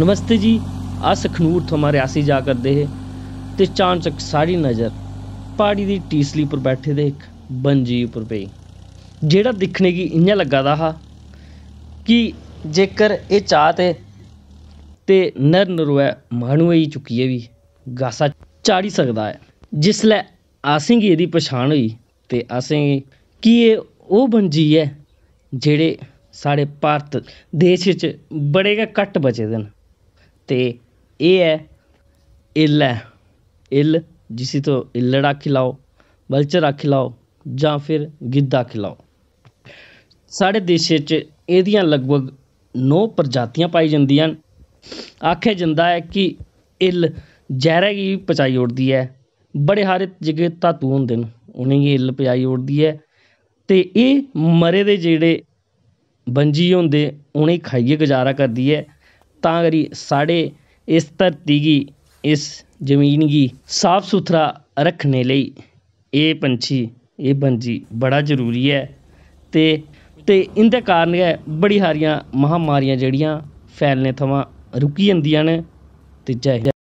नमस्ते जी अस अखनूर थमां रियासी जा करदे हे ते चानचक साढ़ी नज़र प्हाड़ी दी टीसली पर बैठे दे इक बनजी उप्पर पेई जेह्ड़ा दिक्खने गी इ'यां लग्गा दा हा कि जेकर एह् चाह् ते ते नर नरोए माह्नुए गी चुक्कियै बी गासा चाढ़ी सकदा ऐ जिसलै असेंगी एह्दी पछान होई ते असेंगी कि एह् ओह् बनजी ऐ जेह्ड़े साढ़े भारत देश च बड़े गै घट्ट बचे दे न ਤੇ ਇਹ ਹੈ ਇਲ ਹੈ ਇਲ ਜਿਸੇ ਤੋਂ ਇਲੜਾ ਖਿਲਾਓ ਵਲਚਰ ਆ ਖਿਲਾਓ ਜਾਂ ਫਿਰ ਗਿੱਦਾ ਖਿਲਾਓ ਸਾਡੇ ਦੇਸ਼ ਵਿੱਚ ਇਹਦੀਆਂ ਲਗਭਗ 9 ਪ੍ਰਜਾਤੀਆਂ ਪਾਈ ਜਾਂਦੀਆਂ ਆਖਿਆ ਜਾਂਦਾ ਹੈ ਕਿ ਇਲ ਜ਼ਹਿਰੇ ਹੀ ਪਚਾਈ ਉੜਦੀ ਹੈ ਬੜੇ ਹਾਰੇ ਜਿਗੇ ਧਾਤੂ ਹੁੰਦੇ ਨੇ ਉਹਨੇ ਹੀ ਇਲ ਪਚਾਈ ਉੜਦੀ ਹੈ ਤੇ ਇਹ ਮਰੇ ਦੇ ਜਿਹੜੇ ਬੰਜੀ ਹੁੰਦੇ ਉਹਨੇ ਖਾਈਏ ਗੁਜ਼ਾਰਾ ਕਰਦੀ ਹੈ ਤਾਂ ਕਰੀ ਸਾਡੇ ਇਸ ਧਰਤੀ ਦੀ ਇਸ ਜ਼ਮੀਨ ਦੀ ਸਾਫ ਸੁਥਰਾ ਰੱਖਣੇ ਲਈ ਇਹ ਪੰਛੀ ਇਹ ਬੰਜੀ ਬੜਾ ਜ਼ਰੂਰੀ ਹੈ ਤੇ ਤੇ ਇਹਦੇ ਕਾਰਨ ਹੈ ਬੜੀ ਹਾਰੀਆਂ ਮਹਾਮਾਰੀਆਂ ਜਿਹੜੀਆਂ ਫੈਲਨੇ ਥਵਾਂ ਰੁਕੀ ਜਾਂਦੀਆਂ ਨੇ ਤੇ ਜੈ